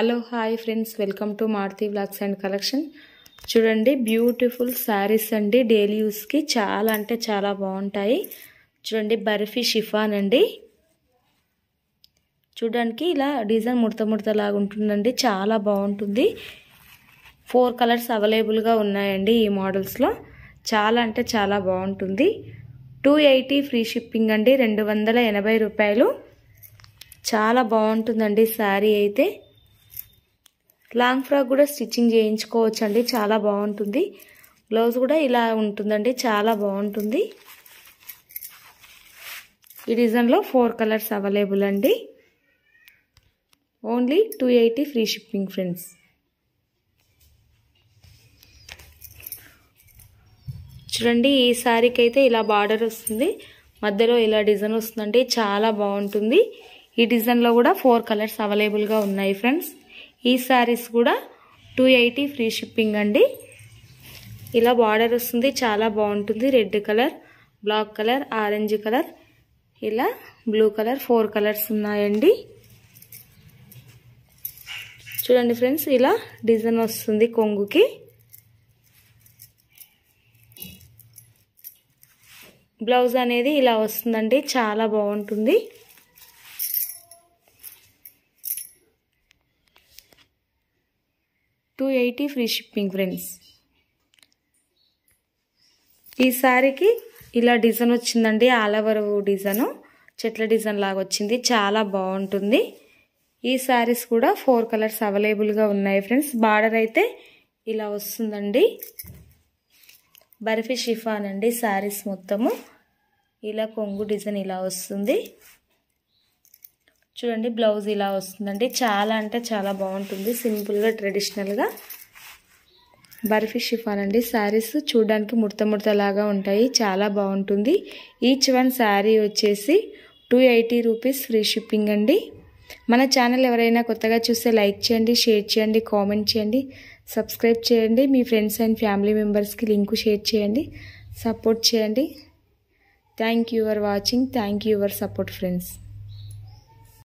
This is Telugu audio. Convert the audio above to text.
hello hi friends welcome to Maruti blogs and collection చూడండి బ్యూటిఫుల్ శారీస్ అండి డైలీ యూస్కి చాలా అంటే చాలా బాగుంటాయి చూడండి బర్ఫీ షిఫాన్ అండి చూడడానికి ఇలా డిజైన్ ముడత ముడతలాగా ఉంటుందండి చాలా బాగుంటుంది ఫోర్ కలర్స్ అవైలబుల్గా ఉన్నాయండి ఈ మోడల్స్లో చాలా అంటే చాలా బాగుంటుంది టూ ఎయిటీ ఫ్రీ షిప్పింగ్ అండి రెండు రూపాయలు చాలా బాగుంటుందండి శారీ అయితే లాంగ్ ఫ్రాక్ కూడా స్టిచ్చింగ్ చేయించుకోవచ్చు అండి చాలా బాగుంటుంది బ్లౌజ్ కూడా ఇలా ఉంటుందండి చాలా బాగుంటుంది ఈ డిజైన్లో ఫోర్ కలర్స్ అవైలబుల్ అండి only two eighty free shipping friends చూడండి ఈ శారీకి అయితే ఇలా బార్డర్ వస్తుంది మధ్యలో ఇలా డిజైన్ వస్తుందంటే చాలా బాగుంటుంది ఈ డిజైన్లో కూడా ఫోర్ కలర్స్ అవైలబుల్గా ఉన్నాయి ఫ్రెండ్స్ ఈ శారీస్ కూడా టూ ఎయిటీ ఫ్రీ షిప్పింగ్ అండి ఇలా బార్డర్ వస్తుంది చాలా బాగుంటుంది red colour black colour orange colour ఇలా బ్లూ కలర్ ఫోర్ కలర్స్ ఉన్నాయండి చూడండి ఫ్రెండ్స్ ఇలా డిజైన్ వస్తుంది కొంగుకి బ్లౌజ్ అనేది ఇలా వస్తుందండి చాలా బాగుంటుంది two eighty free shipping friends ఈ సారీకి ఇలా డిజైన్ వచ్చిందండి ఆల్ ఓవర్ డిజైను చెట్ల డిజైన్ లాగా వచ్చింది చాలా బాగుంటుంది ఈ సారీస్ కూడా ఫోర్ కలర్స్ అవైలబుల్గా ఉన్నాయి ఫ్రెండ్స్ బార్డర్ అయితే ఇలా వస్తుందండి బర్ఫీ షిఫాన్ అండి శారీస్ మొత్తము ఇలా కొంగు డిజైన్ ఇలా వస్తుంది చూడండి బ్లౌజ్ ఇలా వస్తుందండి చాలా అంటే చాలా బాగుంటుంది సింపుల్గా ట్రెడిషనల్గా బర్ఫీ షిఫాన్ అండి శారీస్ చూడడానికి ముడత ముడతలాగా ఉంటాయి చాలా బాగుంటుంది ఈచ్ వన్ శారీ వచ్చేసి two eighty rupees free shipping అండి మన ఛానల్ ఎవరైనా కొత్తగా చూస్తే లైక్ చేయండి షేర్ చేయండి కామెంట్ చేయండి సబ్స్క్రైబ్ చేయండి మీ ఫ్రెండ్స్ అండ్ ఫ్యామిలీ మెంబర్స్కి లింకు షేర్ చేయండి సపోర్ట్ చేయండి thank you for watching thank you your support friends